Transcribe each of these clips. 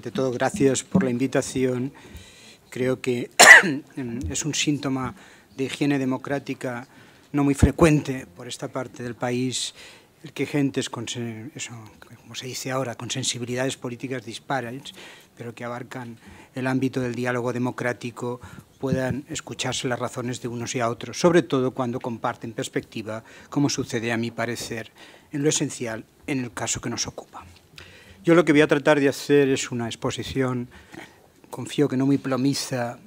Ante todo, gracias por la invitación. Creo que es un síntoma de higiene democrática no muy frecuente por esta parte del país el que gentes con, como se dice ahora, con sensibilidades políticas dispares, pero que abarcan el ámbito del diálogo democrático, puedan escucharse las razones de unos y a otros, sobre todo cuando comparten perspectiva, como sucede a mi parecer en lo esencial en el caso que nos ocupa. Yo lo que voy a tratar de hacer es una exposición, confío que no muy plomiza,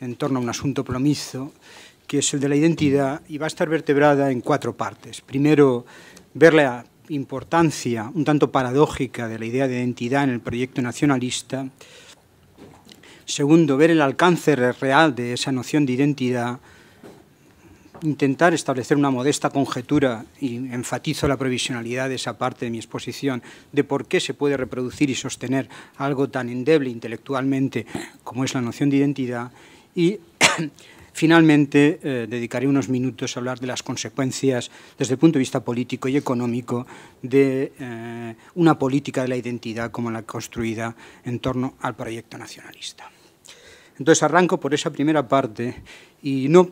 en torno a un asunto plomizo, que es el de la identidad, y va a estar vertebrada en cuatro partes. Primero, ver la importancia un tanto paradójica de la idea de identidad en el proyecto nacionalista. Segundo, ver el alcance real de esa noción de identidad intentar establecer una modesta conjetura, y enfatizo la provisionalidad de esa parte de mi exposición, de por qué se puede reproducir y sostener algo tan endeble intelectualmente como es la noción de identidad, y finalmente eh, dedicaré unos minutos a hablar de las consecuencias desde el punto de vista político y económico de eh, una política de la identidad como la construida en torno al proyecto nacionalista. Entonces arranco por esa primera parte y no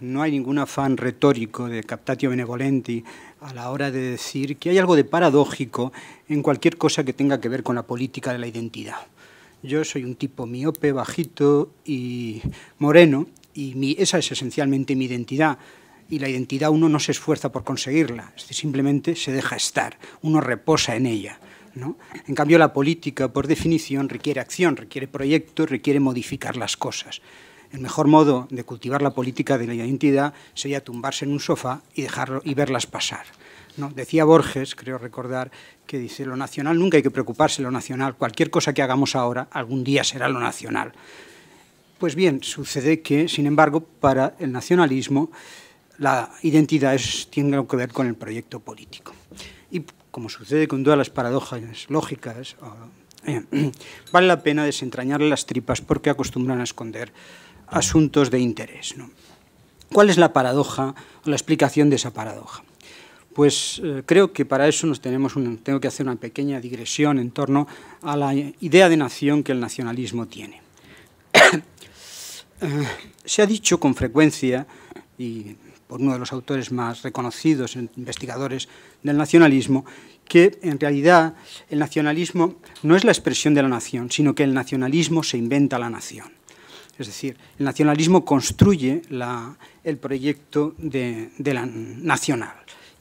no hay ningún afán retórico de captatio benevolenti a la hora de decir que hay algo de paradójico en cualquier cosa que tenga que ver con la política de la identidad. Yo soy un tipo miope, bajito y moreno, y esa es esencialmente mi identidad. Y la identidad uno no se esfuerza por conseguirla, simplemente se deja estar, uno reposa en ella. En cambio, la política, por definición, requiere acción, requiere proyecto, requiere modificar las cosas. El mejor modo de cultivar la política de la identidad sería tumbarse en un sofá y, verlas pasar. ¿no? Decía Borges, creo recordar, que dice, lo nacional nunca hay que preocuparse, lo nacional, cualquier cosa que hagamos ahora, algún día será lo nacional. Pues bien, sucede que, sin embargo, para el nacionalismo, la identidad tiene que ver con el proyecto político. Y como sucede con todas las paradojas lógicas, ah, eh, vale la pena desentrañarle las tripas porque acostumbran a esconder asuntos de interés. ¿Cuál es la paradoja o la explicación de esa paradoja? Pues eh, creo que para eso nos tenemos tengo que hacer una pequeña digresión en torno a la idea de nación que el nacionalismo tiene. Eh, se ha dicho con frecuencia, y por uno de los autores más reconocidos, investigadores del nacionalismo, que en realidad el nacionalismo no es la expresión de la nación, sino que el nacionalismo se inventa la nación. Es decir, el nacionalismo construye el proyecto de la nacional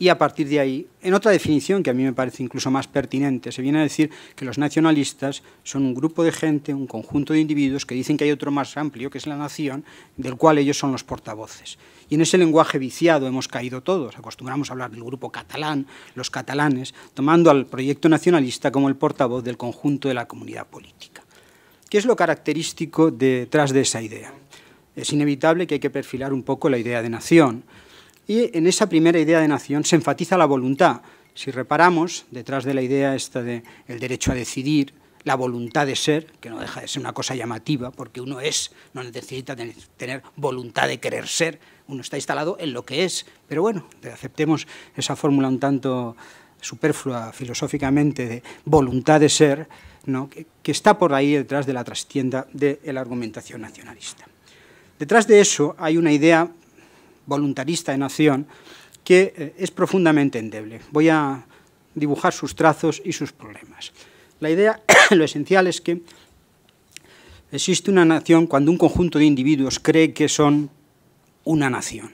y a partir de ahí, en otra definición que a mí me parece incluso más pertinente, se viene a decir que los nacionalistas son un grupo de gente, un conjunto de individuos que dicen que hay otro más amplio, que es la nación, del cual ellos son los portavoces. Y en ese lenguaje viciado hemos caído todos, acostumbramos a hablar del grupo catalán, los catalanes, tomando al proyecto nacionalista como el portavoz del conjunto de la comunidad política. ¿Qué es lo característico detrás de esa idea? Es inevitable que hay que perfilar un poco la idea de nación. Y en esa primera idea de nación se enfatiza la voluntad. Si reparamos, detrás de la idea esta de el derecho a decidir, la voluntad de ser, que no deja de ser una cosa llamativa, porque uno es, no necesita tener voluntad de querer ser, uno está instalado en lo que es. Pero bueno, aceptemos esa fórmula un tanto superflua filosóficamente de voluntad de ser, que, está por ahí detrás de la trastienda de la argumentación nacionalista. Detrás de eso hay una idea voluntarista de nación que eh, es profundamente endeble. Voy a dibujar sus trazos y sus problemas. La idea, lo esencial es que existe una nación cuando un conjunto de individuos cree que son una nación.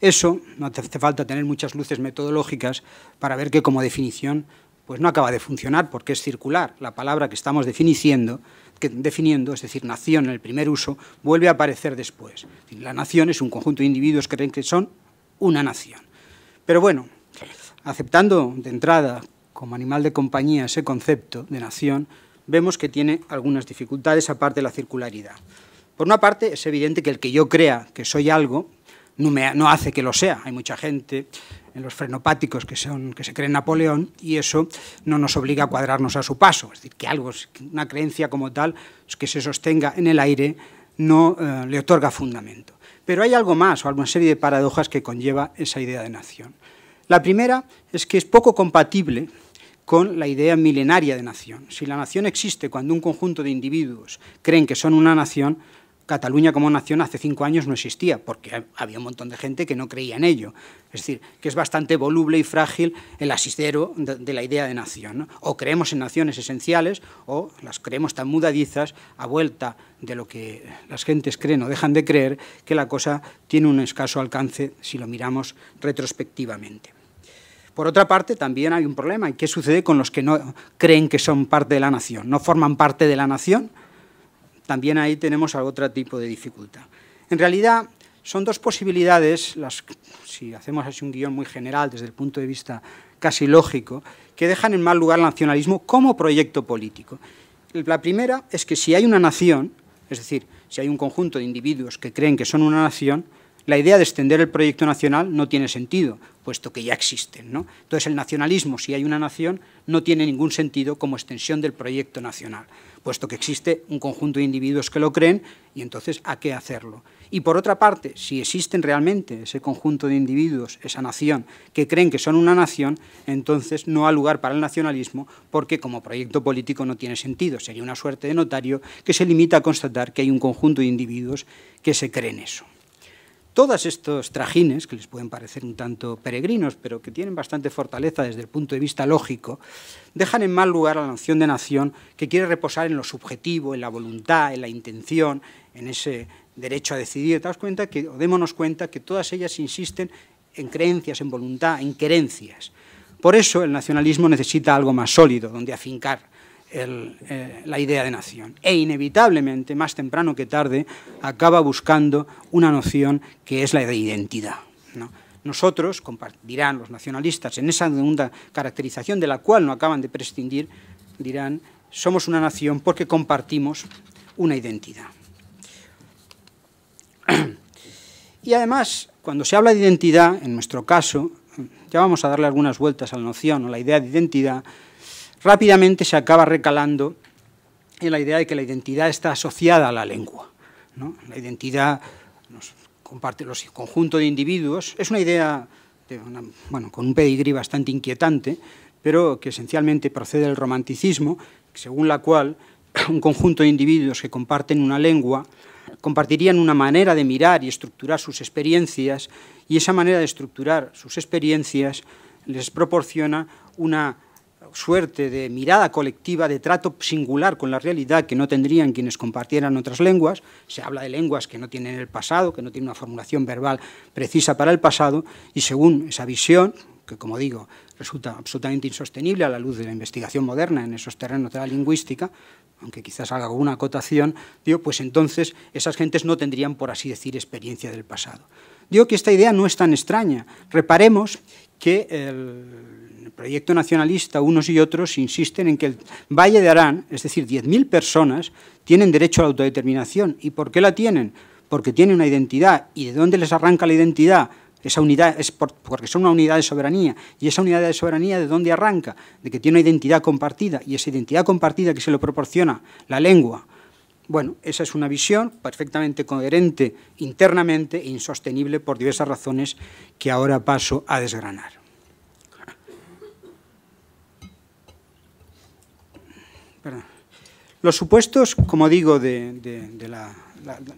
Eso no hace falta tener muchas luces metodológicas para ver que como definición pues no acaba de funcionar porque es circular. La palabra que estamos definiendo, que definiendo, es decir, nación en el primer uso, vuelve a aparecer después. La nación es un conjunto de individuos que creen que son una nación. Pero bueno, aceptando de entrada como animal de compañía ese concepto de nación, vemos que tiene algunas dificultades aparte de la circularidad. Por una parte, es evidente que el que yo crea que soy algo no, me, no hace que lo sea. Hay mucha gente en los frenopáticos que, son, que se cree Napoleón y eso no nos obliga a cuadrarnos a su paso. Es decir, que algo, una creencia como tal que se sostenga en el aire no eh, le otorga fundamento. Pero hay algo más o alguna serie de paradojas que conlleva esa idea de nación. La primera es que es poco compatible con la idea milenaria de nación. Si la nación existe cuando un conjunto de individuos creen que son una nación, Cataluña como nación hace cinco años no existía, porque había un montón de gente que no creía en ello. Es decir, que es bastante voluble y frágil el asistero de, la idea de nación. O creemos en naciones esenciales o las creemos tan mudadizas a vuelta de lo que las gentes creen o dejan de creer, que la cosa tiene un escaso alcance si lo miramos retrospectivamente. Por otra parte, también hay un problema. qué sucede con los que no creen que son parte de la nación? No forman parte de la nación, también ahí tenemos otro tipo de dificultad. En realidad, son dos posibilidades, las, si hacemos así un guión muy general desde el punto de vista casi lógico, que dejan en mal lugar el nacionalismo como proyecto político. La primera es que si hay una nación, es decir, si hay un conjunto de individuos que creen que son una nación, la idea de extender el proyecto nacional no tiene sentido, puesto que ya existen. Entonces, el nacionalismo, si hay una nación, no tiene ningún sentido como extensión del proyecto nacional, puesto que existe un conjunto de individuos que lo creen y entonces, ¿a qué hacerlo? Y por otra parte, si existen realmente ese conjunto de individuos, esa nación, que creen que son una nación, entonces no ha lugar para el nacionalismo porque como proyecto político no tiene sentido. Sería una suerte de notario que se limita a constatar que hay un conjunto de individuos que se creen eso. Todos estos trajines, que les pueden parecer un tanto peregrinos, pero que tienen bastante fortaleza desde el punto de vista lógico, dejan en mal lugar la noción de nación que quiere reposar en lo subjetivo, en la voluntad, en la intención, en ese derecho a decidir. cuenta que, o démonos cuenta que todas ellas insisten en creencias, en voluntad, en querencias. Por eso el nacionalismo necesita algo más sólido, donde afincar eh, la idea de nación. E inevitablemente, más temprano que tarde, acaba buscando una noción que es la de identidad. Nosotros, dirán los nacionalistas, en esa segunda caracterización de la cual no acaban de prescindir, dirán, somos una nación porque compartimos una identidad. Y además, cuando se habla de identidad, en nuestro caso, ya vamos a darle algunas vueltas a la noción o la idea de identidad, rápidamente se acaba recalando en la idea de que la identidad está asociada a la lengua. La identidad nos comparte los conjuntos de individuos. Es una idea de bueno, con un pedigrí bastante inquietante, pero que esencialmente procede del romanticismo, según la cual un conjunto de individuos que comparten una lengua compartirían una manera de mirar y estructurar sus experiencias y esa manera de estructurar sus experiencias les proporciona una suerte de mirada colectiva, de trato singular con la realidad que no tendrían quienes compartieran otras lenguas. Se habla de lenguas que no tienen el pasado, que no tienen una formulación verbal precisa para el pasado, y según esa visión, que como digo, resulta absolutamente insostenible a la luz de la investigación moderna en esos terrenos de la lingüística, aunque quizás haga alguna acotación, digo, pues entonces esas gentes no tendrían, por así decir, experiencia del pasado. Digo que esta idea no es tan extraña. Reparemos que el proyecto nacionalista, unos y otros insisten en que el Valle de Arán, es decir, 10.000 personas, tienen derecho a la autodeterminación. ¿Y por qué la tienen? Porque tienen una identidad. ¿Y de dónde les arranca la identidad? Esa unidad es porque son una unidad de soberanía. ¿Y esa unidad de soberanía de dónde arranca? De que tiene una identidad compartida. Y esa identidad compartida que se le proporciona la lengua. Bueno, esa es una visión perfectamente coherente internamente e insostenible por diversas razones que ahora paso a desgranar. Los supuestos, como digo, de,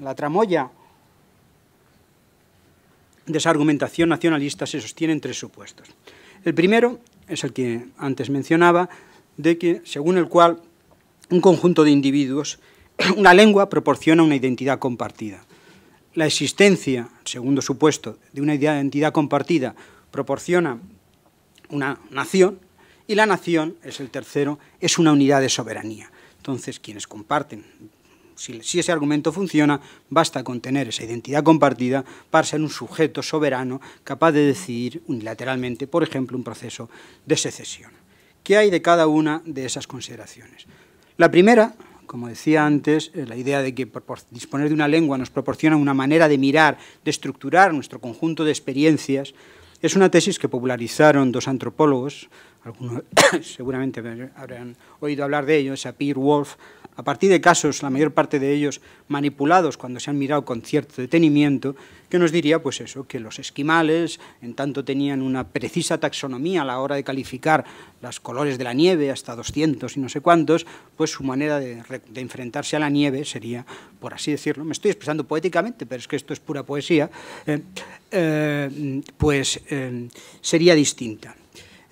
la, tramoya de esa argumentación nacionalista se sostienen tres supuestos. El primero es el que antes mencionaba, de que, según el cual un conjunto de individuos, una lengua proporciona una identidad compartida. La existencia, segundo supuesto, de una identidad compartida proporciona una nación y la nación, es el tercero, es una unidad de soberanía. Entonces, quienes comparten, si, ese argumento funciona, basta con tener esa identidad compartida para ser un sujeto soberano capaz de decidir unilateralmente, por ejemplo, un proceso de secesión. ¿Qué hay de cada una de esas consideraciones? La primera, como decía antes, eh, la idea de que disponer de una lengua nos proporciona una manera de mirar, de estructurar nuestro conjunto de experiencias, es una tesis que popularizaron dos antropólogos, algunos seguramente habrán oído hablar de ellos, a Peter Wolf, a partir de casos, la mayor parte de ellos manipulados cuando se han mirado con cierto detenimiento, que nos diría pues eso, que los esquimales en tanto tenían una precisa taxonomía a la hora de calificar los colores de la nieve, hasta 200 y no sé cuántos, pues su manera de, enfrentarse a la nieve sería, por así decirlo, me estoy expresando poéticamente, pero es que esto es pura poesía, eh, eh, pues eh, sería distinta.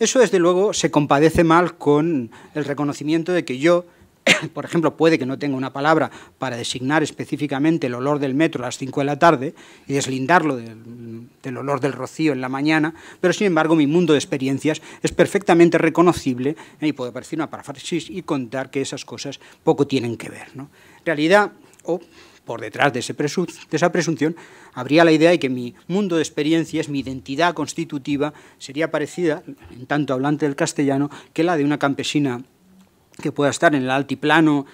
Eso, desde luego, se compadece mal con el reconocimiento de que yo, por ejemplo, puede que no tenga una palabra para designar específicamente el olor del metro a las 5 de la tarde y deslindarlo del, olor del rocío en la mañana, pero sin embargo mi mundo de experiencias es perfectamente reconocible ¿eh? y puedo parecer una parafrasis y contar que esas cosas poco tienen que ver. ¿no? realidad, por detrás de, esa presunción habría la idea de que mi mundo de experiencias, mi identidad constitutiva, sería parecida, en tanto hablante del castellano, que la de una campesina que pueda estar en el altiplano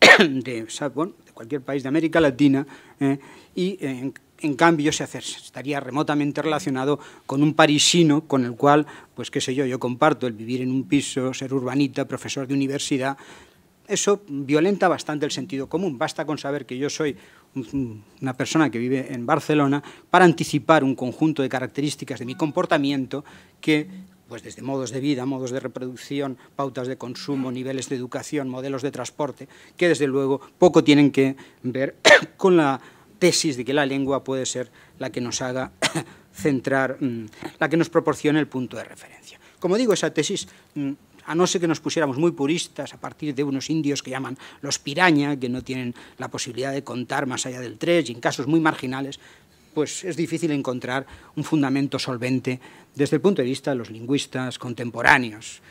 de, de cualquier país de América Latina eh, y en cambio se estaría remotamente relacionado con un parisino con el cual, pues qué sé yo, yo comparto el vivir en un piso, ser urbanita, profesor de universidad, eso violenta bastante el sentido común. Basta con saber que yo soy una persona que vive en Barcelona para anticipar un conjunto de características de mi comportamiento que pues desde modos de vida, modos de reproducción, pautas de consumo, niveles de educación, modelos de transporte, que desde luego poco tienen que ver con la tesis de que la lengua puede ser la que nos haga centrar, mm, la que nos proporcione el punto de referencia. Como digo, esa tesis mm, a no ser que nos pusiéramos muy puristas a partir de unos indios que llaman los piraña, que no tienen la posibilidad de contar más allá del tres, y en casos muy marginales, pues es difícil encontrar un fundamento solvente desde el punto de vista de los lingüistas contemporáneos,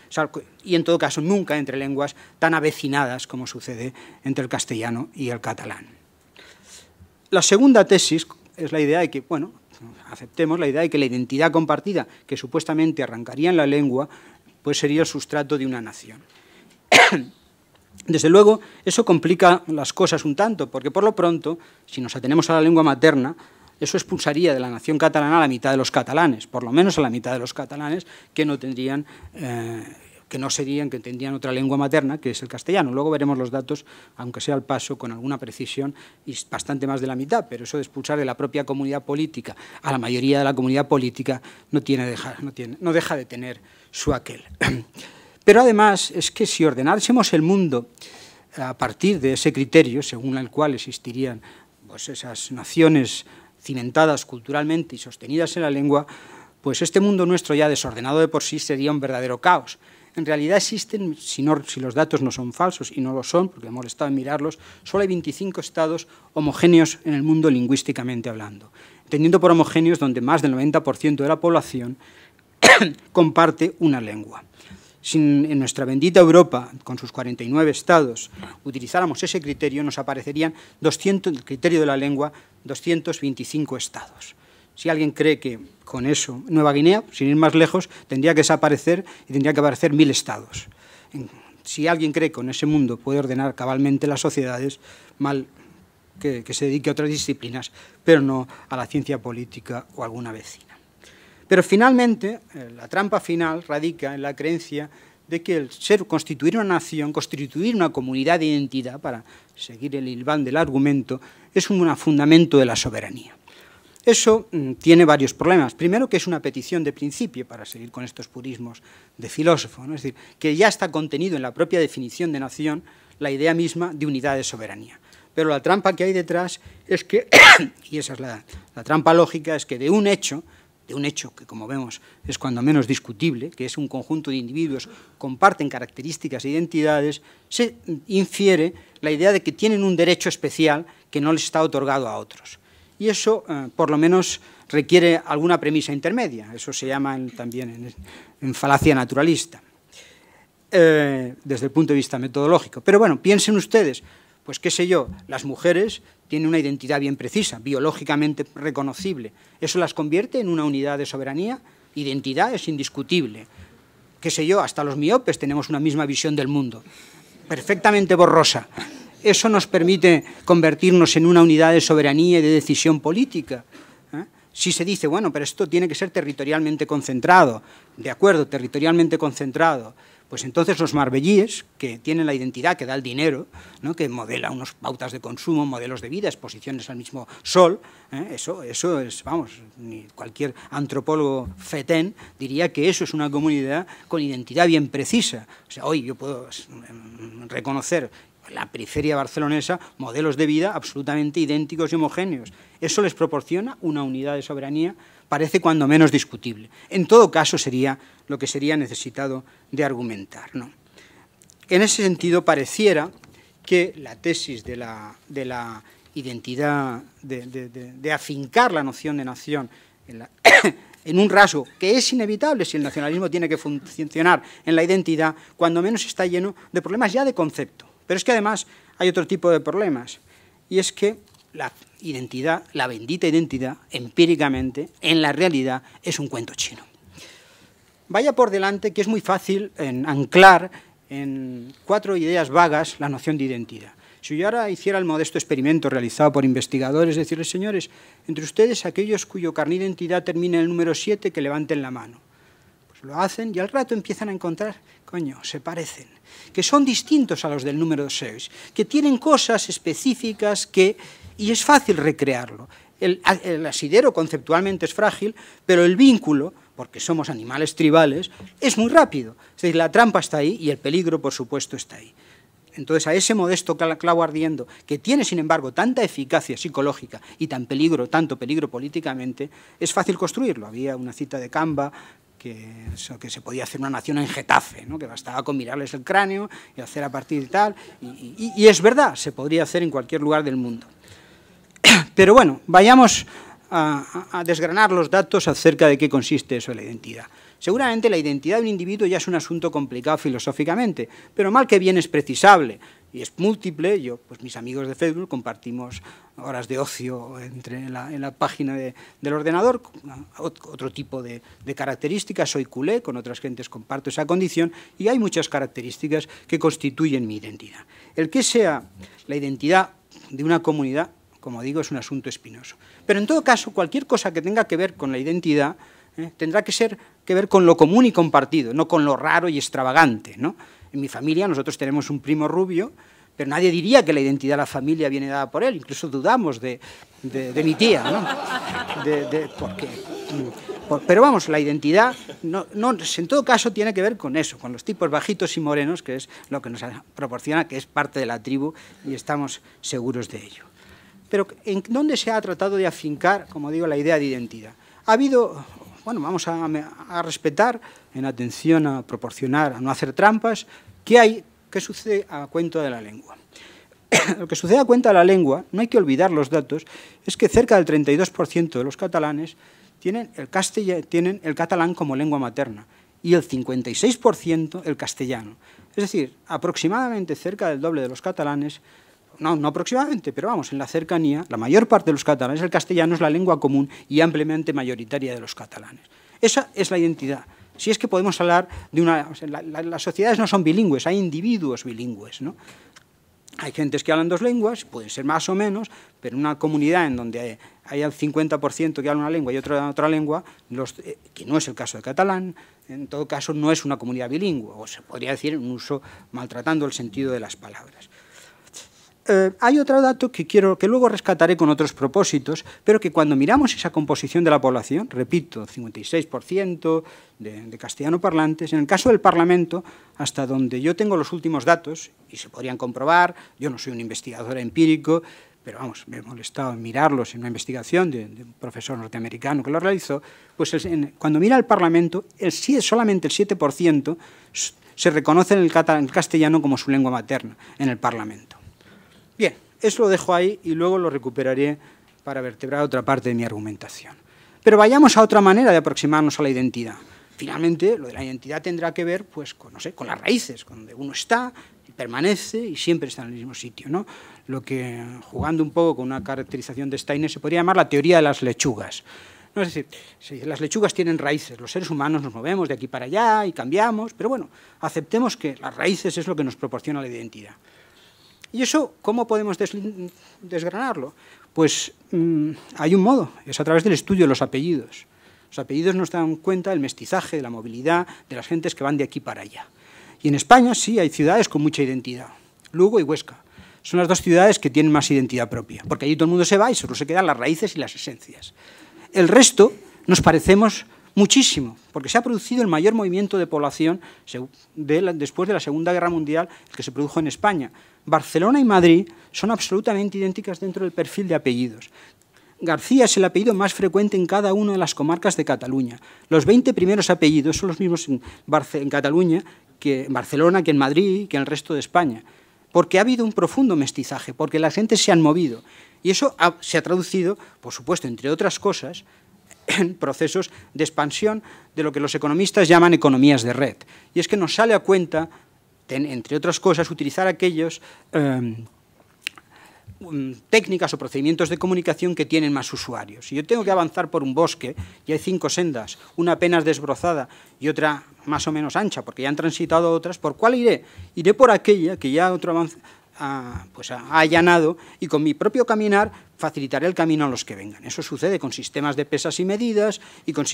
y en todo caso nunca entre lenguas tan avecinadas como sucede entre el castellano y el catalán. La segunda tesis es la idea de que, bueno, aceptemos la idea de que la identidad compartida que supuestamente arrancaría en la lengua pues sería el sustrato de una nación. Desde luego, eso complica las cosas un tanto, porque por lo pronto, si nos atenemos a la lengua materna, eso expulsaría de la nación catalana a la mitad de los catalanes, por lo menos a la mitad de los catalanes que no tendrían eh, que no serían, que entendían otra lengua materna, que es el castellano. Luego veremos los datos, aunque sea al paso, con alguna precisión, y bastante más de la mitad, pero eso de expulsar de la propia comunidad política a la mayoría de la comunidad política no, tiene, deja, no, tiene, no deja de tener su aquel. Pero además es que si ordenásemos el mundo eh, a partir de ese criterio, según el cual existirían pues, esas naciones cimentadas culturalmente y sostenidas en la lengua, pues este mundo nuestro ya desordenado de por sí sería un verdadero caos en realidad existen, si, los datos no son falsos, y no lo son, porque hemos estado en mirarlos, solo hay 25 estados homogéneos en el mundo lingüísticamente hablando, entendiendo por homogéneos donde más del 90% de la población comparte una lengua. Si en nuestra bendita Europa, con sus 49 estados, utilizáramos ese criterio, nos aparecerían 200, el criterio de la lengua, 225 estados. Si alguien cree que con eso Nueva Guinea, sin ir más lejos, tendría que desaparecer y tendría que aparecer mil estados. Si alguien cree que con ese mundo puede ordenar cabalmente las sociedades, mal que, se dedique a otras disciplinas, pero no a la ciencia política o alguna vecina. Pero finalmente, eh, la trampa final radica en la creencia de que el ser, constituir una nación, constituir una comunidad de identidad, para seguir el hilván del argumento, es un fundamento de la soberanía. Eso mm, tiene varios problemas. Primero, que es una petición de principio, para seguir con estos purismos de filósofo, es decir, que ya está contenido en la propia definición de nación la idea misma de unidad de soberanía. Pero la trampa que hay detrás es que, y esa es la, la trampa lógica, es que de un hecho, de un hecho que como vemos es cuando menos discutible, que es un conjunto de individuos comparten características e identidades, se infiere la idea de que tienen un derecho especial que no les está otorgado a otros y eso, eh, por lo menos, requiere alguna premisa intermedia. Eso se llama también en, falacia naturalista, eh, desde el punto de vista metodológico. Pero bueno, piensen ustedes, pues qué sé yo, las mujeres tienen una identidad bien precisa, biológicamente reconocible. ¿Eso las convierte en una unidad de soberanía? Identidad es indiscutible. Qué sé yo, hasta los miopes tenemos una misma visión del mundo, perfectamente borrosa eso nos permite convertirnos en una unidad de soberanía y de decisión política. ¿eh? Si se dice, bueno, pero esto tiene que ser territorialmente concentrado, de acuerdo, territorialmente concentrado, pues entonces los marbellíes, que tienen la identidad que da el dinero, que modela unas pautas de consumo, modelos de vida, exposiciones al mismo sol, ¿eh? eso, eso es, vamos, cualquier antropólogo fetén diría que eso es una comunidad con identidad bien precisa. O sea, hoy yo puedo mm, reconocer la periferia barcelonesa, modelos de vida absolutamente idénticos y homogéneos. Eso les proporciona una unidad de soberanía, parece cuando menos discutible. En todo caso, sería lo que sería necesitado de argumentar. En ese sentido, pareciera que la tesis de la, identidad, de, afincar la noción de nación en, en, un rasgo que es inevitable si el nacionalismo tiene que funcionar en la identidad, cuando menos está lleno de problemas ya de concepto pero es que además hay otro tipo de problemas, y es que la identidad, la bendita identidad, empíricamente, en la realidad, es un cuento chino. Vaya por delante que es muy fácil anclar en cuatro ideas vagas la noción de identidad. Si yo ahora hiciera el modesto experimento realizado por investigadores, decirles, señores, entre ustedes aquellos cuyo carnet de identidad termina en el número 7, que levanten la mano. Lo hacen y al rato empiezan a encontrar, coño, se parecen, que son distintos a los del número 6, que tienen cosas específicas que... y es fácil recrearlo. El, asidero conceptualmente es frágil, pero el vínculo, porque somos animales tribales, es muy rápido. Es decir, la trampa está ahí y el peligro, por supuesto, está ahí. Entonces, a ese modesto clavo ardiendo, que tiene, sin embargo, tanta eficacia psicológica y tan peligro, tanto peligro políticamente, es fácil construirlo. Había una cita de Camba que, se podía hacer una nación en Getafe, ¿no? que bastaba con mirarles el cráneo y hacer a partir de tal, y, es verdad, se podría hacer en cualquier lugar del mundo. Pero bueno, vayamos a, a desgranar los datos acerca de qué consiste eso de la identidad. Seguramente la identidad de un individuo ya es un asunto complicado filosóficamente, pero mal que bien es precisable y es múltiple. Yo, pues mis amigos de Facebook compartimos horas de ocio entre en la página del ordenador, otro tipo de, de, características, soy culé, con otras gentes comparto esa condición y hay muchas características que constituyen mi identidad. El que sea la identidad de una comunidad, como digo, es un asunto espinoso. Pero en todo caso, cualquier cosa que tenga que ver con la identidad ¿eh? tendrá que, ser, que ver con lo común y compartido, no con lo raro y extravagante. En mi familia nosotros tenemos un primo rubio, pero nadie diría que la identidad de la familia viene dada por él, incluso dudamos de, mi tía, ¿no? pero vamos, la identidad no, en todo caso tiene que ver con eso, con los tipos bajitos y morenos, que es lo que nos proporciona, que es parte de la tribu y estamos seguros de ello. Pero ¿en dónde se ha tratado de afincar, como digo, la idea de identidad? Ha habido bueno, vamos a, respetar en atención a proporcionar, a no hacer trampas, ¿qué hay? ¿Qué sucede a cuenta de la lengua? Lo que sucede a cuenta de la lengua, no hay que olvidar los datos, es que cerca del 32% de los catalanes tienen el, tienen el catalán como lengua materna y el 56% el castellano. Es decir, aproximadamente cerca del doble de los catalanes no, no aproximadamente, pero vamos, en la cercanía, la mayor parte de los catalanes, el castellano es la lengua común y ampliamente mayoritaria de los catalanes. Esa es la identidad. Si es que podemos hablar de una... las sociedades no son bilingües, hay individuos bilingües, ¿no? Hay gentes que hablan dos lenguas, pueden ser más o menos, pero una comunidad en donde hay el 50% que habla una lengua y otra otra lengua, eh, que no es el caso de catalán, en todo caso no es una comunidad bilingüe, o se podría decir un uso maltratando el sentido de las palabras. Eh, hay otro dato que quiero que luego rescataré con otros propósitos, pero que cuando miramos esa composición de la población, repito, 56% de, castellano parlantes, en el caso del Parlamento, hasta donde yo tengo los últimos datos, y se podrían comprobar, yo no soy un investigador empírico, pero vamos, me he molestado en mirarlos en una investigación de, un profesor norteamericano que lo realizó, pues cuando mira el Parlamento, el, solamente el 7% se reconoce en el castellano como su lengua materna en el Parlamento. Bien, eso lo dejo ahí y luego lo recuperaré para vertebrar otra parte de mi argumentación. Pero vayamos a otra manera de aproximarnos a la identidad. Finalmente, lo de la identidad tendrá que ver pues, con, las raíces, con donde uno está, y permanece y siempre está en el mismo sitio. ¿no? Lo que, jugando un poco con una caracterización de Steiner, se podría llamar la teoría de las lechugas. es decir, las lechugas tienen raíces, los seres humanos nos movemos de aquí para allá y cambiamos, pero bueno, aceptemos que las raíces es lo que nos proporciona la identidad. ¿Y eso cómo podemos desgranarlo? Pues mm, hay un modo, es a través del estudio de los apellidos. Los apellidos nos dan cuenta del mestizaje, de la movilidad, de las gentes que van de aquí para allá. Y en España sí hay ciudades con mucha identidad, Lugo y Huesca. Son las dos ciudades que tienen más identidad propia, porque allí todo el mundo se va y solo se quedan las raíces y las esencias. El resto nos parecemos muchísimo, porque se ha producido el mayor movimiento de población después de la Segunda Guerra Mundial que se produjo en España. Barcelona y Madrid son absolutamente idénticas dentro del perfil de apellidos. García es el apellido más frecuente en cada una de las comarcas de Cataluña. Los 20 primeros apellidos son los mismos en, Cataluña, que en Barcelona, que en Madrid, que en el resto de España. Porque ha habido un profundo mestizaje, porque la gente se han movido. Y eso se ha traducido, por supuesto, entre otras cosas, en procesos de expansión de lo que los economistas llaman economías de red. Y es que nos sale a cuenta, entre otras cosas, utilizar aquellos... Em, um, técnicas o procedimientos de comunicación que tienen más usuarios. Si yo tengo que avanzar por un bosque y hay cinco sendas, una apenas desbrozada y otra más o menos ancha, porque ya han transitado otras, ¿por cuál iré? Iré por aquella que ya otro pues ha allanado y con mi propio caminar facilitaré el camino a los que vengan. Eso sucede con sistemas de pesas y medidas y con,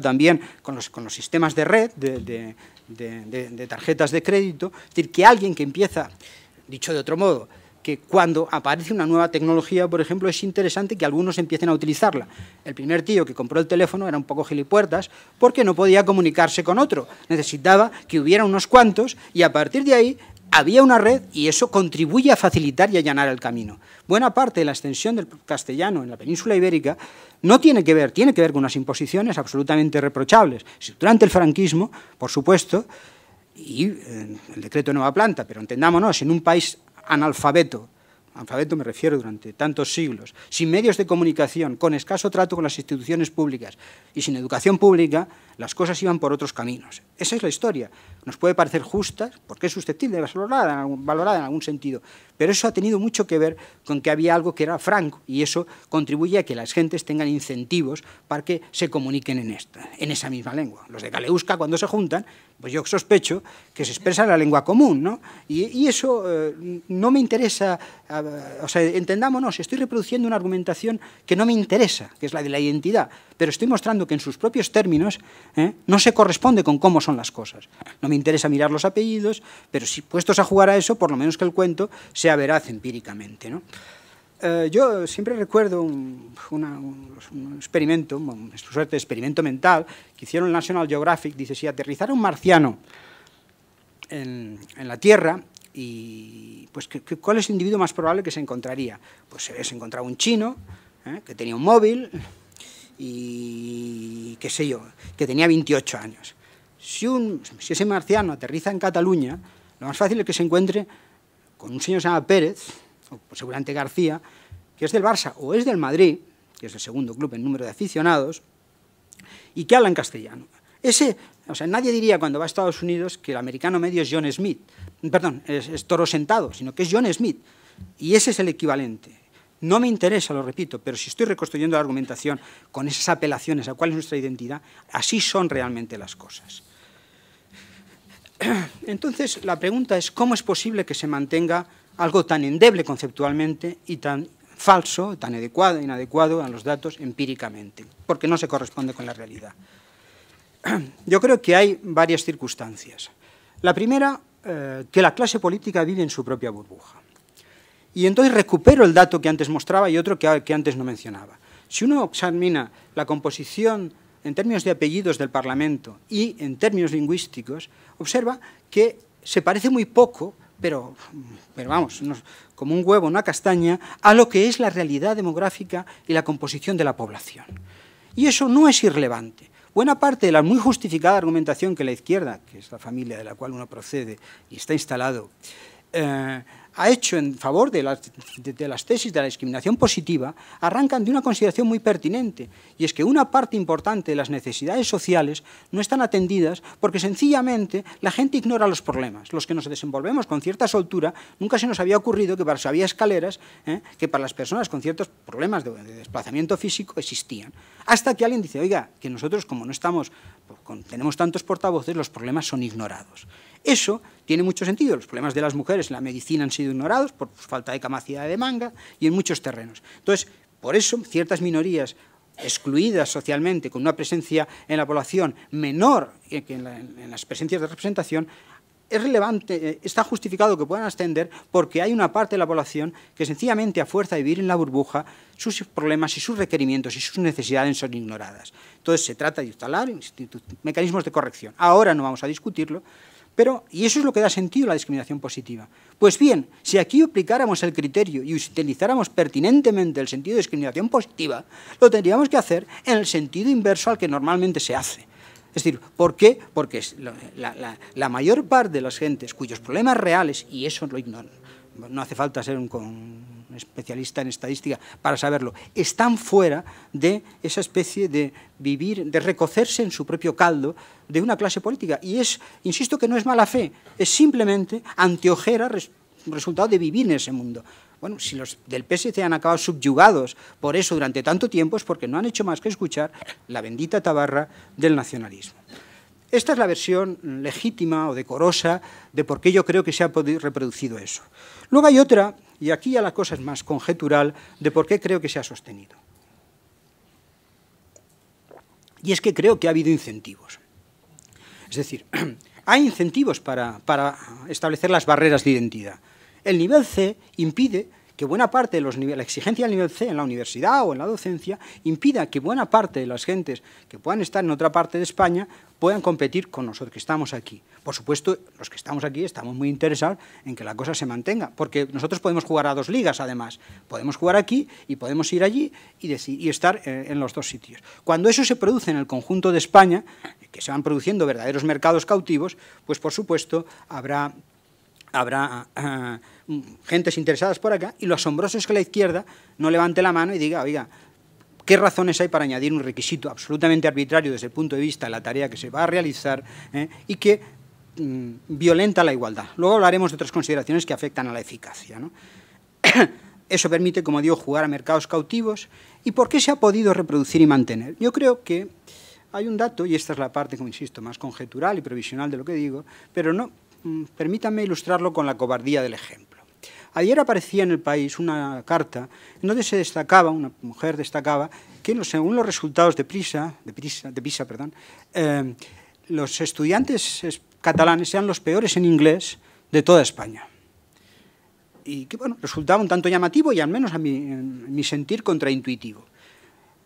también con los, sistemas de red, de, de, tarjetas de crédito. Es decir, que alguien que empieza, dicho de otro modo, que cuando aparece una nueva tecnología, por ejemplo, es interesante que algunos empiecen a utilizarla. El primer tío que compró el teléfono era un poco gilipuertas porque no podía comunicarse con otro. Necesitaba que hubiera unos cuantos y a partir de ahí había una red y eso contribuye a facilitar y allanar el camino. Buena parte de la extensión del castellano en la península ibérica no tiene que ver, tiene que ver con unas imposiciones absolutamente reprochables. Durante el franquismo, por supuesto, y eh, el decreto de Nueva Planta, pero entendámonos, en un país analfabeto, analfabeto me refiero durante tantos siglos, sin medios de comunicación, con escaso trato con las instituciones públicas y sin educación pública, las cosas iban por otros caminos. Esa es la historia. Nos puede parecer justa, porque es susceptible de valorada en valorada en algún sentido, pero eso ha tenido mucho que ver con que había algo que era franco y eso contribuye a que las gentes tengan incentivos para que se comuniquen en, esta, en esa misma lengua. Los de Galeusca, cuando se juntan, pues yo sospecho que se expresa la lengua común, ¿no? Y, eso eh, no me interesa, eh, o sea, entendámonos, estoy reproduciendo una argumentación que no me interesa, que es la de la identidad, pero estoy mostrando que en sus propios términos ¿eh? no se corresponde con cómo son las cosas. No me interesa mirar los apellidos, pero si puestos a jugar a eso, por lo menos que el cuento sea veraz empíricamente. Eh, yo siempre recuerdo un, experimento, suerte de experimento mental, que hicieron el National Geographic, dice, si aterrizara un marciano en, la Tierra, y pues, ¿qué, cuál es el individuo más probable que se encontraría? Pues se, se encontraba un chino, ¿eh? que tenía un móvil, y qué sé yo, que tenía 28 años. Si, un, si ese marciano aterriza en Cataluña, lo más fácil es que se encuentre con un señor que se llama Pérez, o seguramente García, que es del Barça o es del Madrid, que es el segundo club en número de aficionados, y que habla en castellano. Ese, o sea, nadie diría cuando va a Estados Unidos que el americano medio es John Smith, perdón, es toro sentado, sino que es John Smith. Y ese es el equivalente. No me interesa, lo repito, pero si estoy reconstruyendo la argumentación con esas apelaciones a cuál es nuestra identidad, así son realmente las cosas. Entonces, la pregunta es, ¿cómo es posible que se mantenga algo tan endeble conceptualmente y tan falso, tan adecuado, inadecuado a los datos empíricamente? Porque no se corresponde con la realidad. Yo creo que hay varias circunstancias. La primera, eh, que la clase política vive en su propia burbuja y entonces recupero el dato que antes mostraba y otro que, que antes no mencionaba. Si uno examina la composición en términos de apellidos del Parlamento y en términos lingüísticos, observa que se parece muy poco, pero, pero vamos, como un huevo, una castaña, a lo que es la realidad demográfica y la composición de la población. Y eso no es irrelevante. Buena parte de la muy justificada argumentación que la izquierda, que es la familia de la cual uno procede y está instalado, eh, ha hecho en favor de las, tesis de la discriminación positiva arrancan de una consideración muy pertinente, y es que una parte importante de las necesidades sociales no están atendidas porque sencillamente la gente ignora los problemas. Los que nos desenvolvemos con cierta soltura, nunca se nos había ocurrido que para había escaleras, ¿eh? que para las personas con ciertos problemas de desplazamiento físico existían. Hasta que alguien dice, oiga, que nosotros como no estamos tenemos tantos portavoces, los problemas son ignorados. Eso tiene mucho sentido. Los problemas de las mujeres en la medicina han sido ignorados por falta de capacidad de manga y en muchos terrenos. Entonces, por eso ciertas minorías excluidas socialmente, con una presencia en la población menor que en las presencias de representación, es relevante, eh, está justificado que puedan ascender porque hay una parte de la población que sencillamente a fuerza de vivir en la burbuja, sus problemas y sus requerimientos y sus necesidades son ignoradas. Entonces se trata de instalar mecanismos de corrección. Ahora no vamos a discutirlo, pero, y eso es lo que da sentido a la discriminación positiva. Pues bien, si aquí aplicáramos el criterio y utilizáramos pertinentemente el sentido de discriminación positiva, lo tendríamos que hacer en el sentido inverso al que normalmente se hace. Es decir, ¿por qué? Porque la, mayor parte de las gentes cuyos problemas reales, y eso lo ignoran, no hace falta ser un, especialista en estadística para saberlo, están fuera de esa especie de vivir, de recocerse en su propio caldo de una clase política. Y es, insisto que no es mala fe, es simplemente anteojera resultado de vivir en ese mundo. Bueno, si los del PSC han acabado subyugados por eso durante tanto tiempo es porque no han hecho más que escuchar la bendita tabarra del nacionalismo. Esta es la versión legítima o decorosa de por qué yo creo que se ha reproducido eso. Luego hay otra, y aquí ya la cosa es más conjetural, de por qué creo que se ha sostenido. Y es que creo que ha habido incentivos. Es decir, hay incentivos para, para establecer las barreras de identidad. El nivel C impide que buena parte de los niveles, la exigencia del nivel C en la universidad o en la docencia impida que buena parte de las gentes que puedan estar en otra parte de España puedan competir con nosotros que estamos aquí. Por supuesto, los que estamos aquí estamos muy interesados en que la cosa se mantenga, porque nosotros podemos jugar a dos ligas además. Podemos jugar aquí y podemos ir allí y, decir, y estar eh, en los dos sitios. Cuando eso se produce en el conjunto de España, que se van produciendo verdaderos mercados cautivos, pues por supuesto habrá habrá ah, ah, gentes interesadas por acá, y lo asombroso es que la izquierda no levante la mano y diga, oiga, ¿qué razones hay para añadir un requisito absolutamente arbitrario desde el punto de vista de la tarea que se va a realizar eh, y que mm, violenta la igualdad? Luego hablaremos de otras consideraciones que afectan a la eficacia. Eso permite, como digo, jugar a mercados cautivos. ¿Y por qué se ha podido reproducir y mantener? Yo creo que hay un dato, y esta es la parte, como insisto, más conjetural y provisional de lo que digo, pero no, Mm, permítame ilustrarlo con la cobardía del ejemplo. Ayer aparecía en el país una carta en donde se destacaba, una mujer destacaba, que según los resultados de PISA, de Prisa, de perdón, eh, los estudiantes catalanes sean los peores en inglés de toda España. Y que, bueno, resultaba un tanto llamativo y al menos a mi, mi sentir contraintuitivo.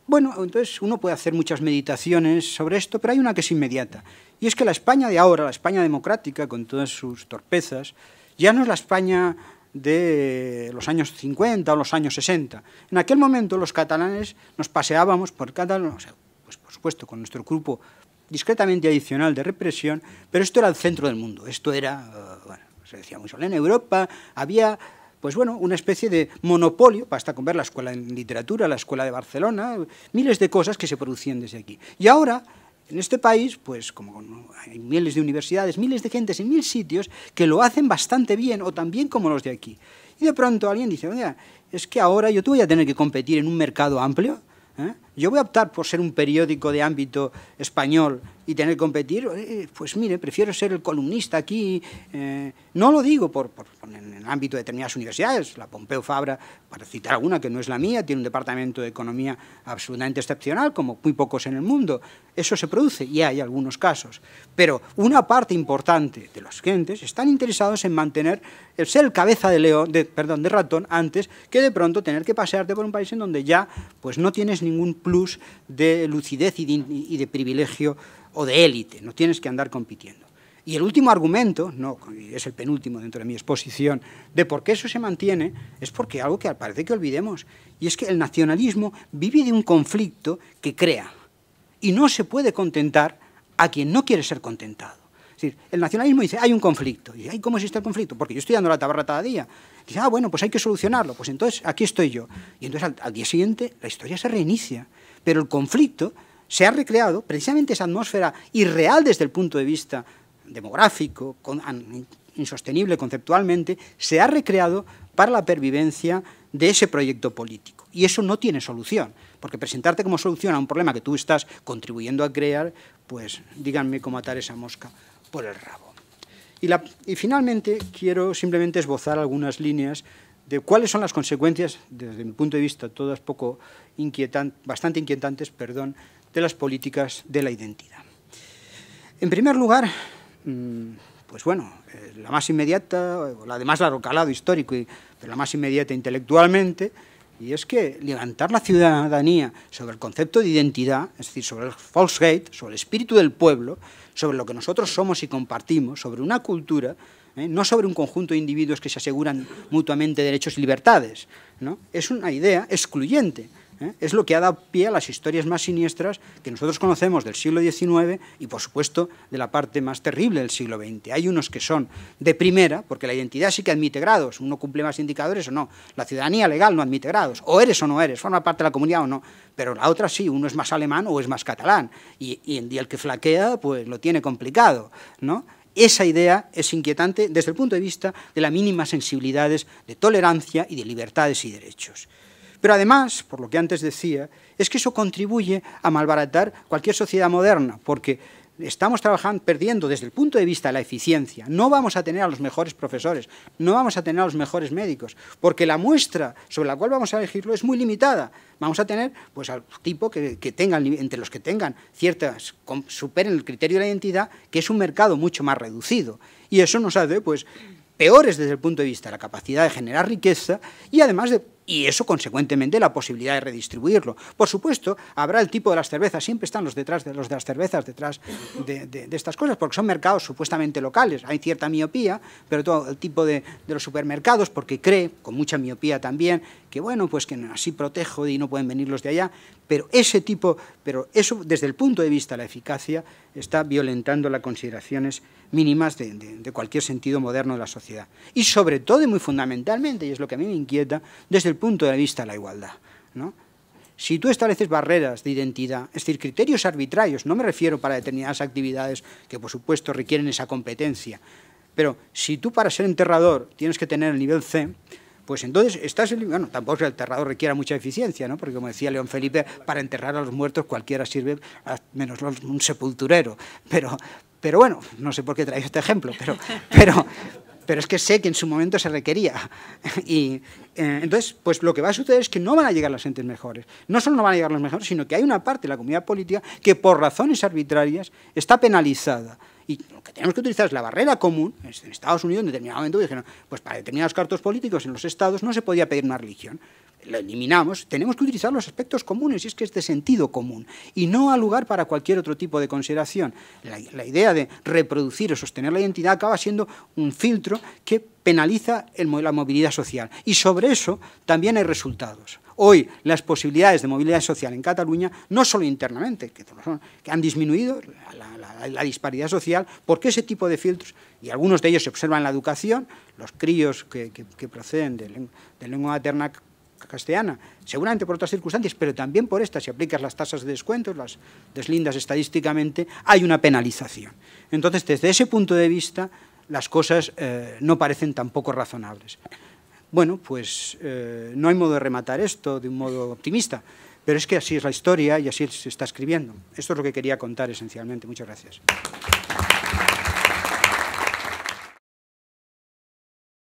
Bueno, entonces uno puede hacer muchas meditaciones sobre esto, pero hay una que es inmediata. Y es que la España de ahora, la España democrática, con todas sus torpezas, ya no es la España de los años 50 o los años 60. En aquel momento los catalanes nos paseábamos por Cataluña, pues, por supuesto con nuestro grupo discretamente adicional de represión, pero esto era el centro del mundo, esto era, eh, bueno, pues, se decía muy en Europa, había pues bueno, una especie de monopolio, basta con ver la escuela en literatura, la escuela de Barcelona, miles de cosas que se producían desde aquí. Y ahora en este país, pues como hay miles de universidades, miles de gentes en mil sitios que lo hacen bastante bien o tan bien como los de aquí. Y de pronto alguien dice, oiga, es que ahora yo te voy a tener que competir en un mercado amplio, ¿eh? yo voy a optar por ser un periódico de ámbito español y tener que competir, eh, pues mire, prefiero ser el columnista aquí. Eh, no lo digo por, en el ámbito de determinadas universidades, la Pompeu Fabra, para citar alguna que no es la mía, tiene un departamento de economía absolutamente excepcional, como muy pocos en el mundo. Eso se produce y hay algunos casos. Pero una parte importante de los clientes están interesados en mantener el ser el cabeza de león, de, perdón, de ratón antes que de pronto tener que pasearte por un país en donde ya pues no tienes ningún plus de lucidez y de, privilegio o de élite, no tienes que andar compitiendo. Y el último argumento, no, es el penúltimo dentro de mi exposición, de por qué eso se mantiene, es porque algo que parece que olvidemos, y es que el nacionalismo vive de un conflicto que crea, y no se puede contentar a quien no quiere ser contentado. Es decir, el nacionalismo dice, hay un conflicto. Y, ¿cómo existe el conflicto? Porque yo estoy dando la tabarra cada día. Dice, ah, bueno, pues hay que solucionarlo, pues entonces aquí estoy yo. Y entonces al, día siguiente la historia se reinicia, pero el conflicto se ha recreado precisamente esa atmósfera irreal desde el punto de vista demográfico, insostenible conceptualmente, se ha recreado para la pervivencia de ese proyecto político. Y eso no tiene solución, porque presentarte como solución a un problema que tú estás contribuyendo a crear, pues díganme cómo atar esa mosca por el rabo. Y, finalmente quiero simplemente esbozar algunas líneas de cuáles son las consecuencias, desde mi punto de vista, todas poco inquietantes, bastante inquietantes, perdón, de las políticas de la identidad. En primer lugar, mm, pues bueno, eh, la más inmediata, la de más largo calado histórico, pero la más inmediata intelectualmente, y es que levantar la ciudadanía sobre el concepto de identidad, es decir, sobre el gate sobre el espíritu del pueblo, sobre lo que nosotros somos y compartimos, sobre una cultura, ¿eh? no sobre un conjunto de individuos que se aseguran mutuamente derechos y libertades, es una idea excluyente. ¿eh? es lo que ha dado pie a las historias más siniestras que nosotros conocemos del siglo XIX y, por supuesto, de la parte más terrible del siglo XX. Hay unos que son de primera, porque la identidad sí que admite grados, uno cumple más indicadores o no. La ciudadanía legal no admite grados, o eres o no eres, forma parte de la comunidad o no. Pero la otra sí, uno es más alemán o es más catalán, y, y el que flaquea, pues lo tiene complicado, Esa idea es inquietante desde el punto de vista de las mínimas sensibilidades de tolerancia y de libertades y derechos. Pero además, por lo que antes decía, es que eso contribuye a malbaratar cualquier sociedad moderna, porque estamos trabajando, perdiendo desde el punto de vista de la eficiencia. No vamos a tener a los mejores profesores, no vamos a tener a los mejores médicos, porque la muestra sobre la cual vamos a elegirlo es muy limitada. Vamos a tener pues, al tipo que, que tengan, entre los que tengan ciertas, superen el criterio de la identidad, que es un mercado mucho más reducido. Y eso nos hace pues, peores desde el punto de vista de la capacidad de generar riqueza y además de y eso, consecuentemente, la posibilidad de redistribuirlo. Por supuesto, habrá el tipo de las cervezas, siempre están los, detrás de, los de las cervezas detrás de, estas cosas, porque son mercados supuestamente locales. Hay cierta miopía, pero todo el tipo de, los supermercados, porque cree, con mucha miopía también, que bueno, pues que así protejo y no pueden venir los de allá, pero ese tipo, pero eso desde el punto de vista de la eficacia está violentando las consideraciones mínimas de, cualquier sentido moderno de la sociedad. Y sobre todo y muy fundamentalmente, y es lo que a mí me inquieta, desde el punto de vista de la igualdad. ¿no? Si tú estableces barreras de identidad, es decir, criterios arbitrarios, no me refiero para determinadas actividades que por supuesto requieren esa competencia, pero si tú para ser enterrador tienes que tener el nivel C, pues entonces estás, bueno, tampoco el enterrador requiera mucha eficiencia, ¿no? Porque como decía León Felipe, para enterrar a los muertos cualquiera sirve, menos un sepulturero. Pero, pero bueno, no sé por qué traigo este ejemplo, pero, pero, pero es que sé que en su momento se requería. y eh, entonces, pues lo que va a suceder es que no van a llegar las entes mejores. No solo no van a llegar los mejores, sino que hay una parte de la comunidad política que por razones arbitrarias está penalizada. Y lo que tenemos que utilizar es la barrera común. En Estados Unidos, en determinado momento, dijeron, pues para determinados cartos políticos en los estados no se podía pedir una religión lo eliminamos, tenemos que utilizar los aspectos comunes, y es que es de sentido común, y no al lugar para cualquier otro tipo de consideración. La, idea de reproducir o sostener la identidad acaba siendo un filtro que penaliza el, la movilidad social. Y sobre eso también hay resultados. Hoy las posibilidades de movilidad social en Cataluña, no solo internamente, que, han disminuido la, disparidad social, porque ese tipo de filtros, y algunos de ellos se observan en la educación, los críos que, proceden de, de lengua materna castellana, seguramente por otras circunstancias, pero también por estas, si aplicas las tasas de descuento, las deslindas estadísticamente, hay una penalización. Entonces, desde ese punto de vista, las cosas eh, no parecen tampoco razonables. Bueno, pues eh, no hay modo de rematar esto de un modo optimista, pero es que así es la historia y así se está escribiendo. Esto es lo que quería contar esencialmente. Muchas gracias.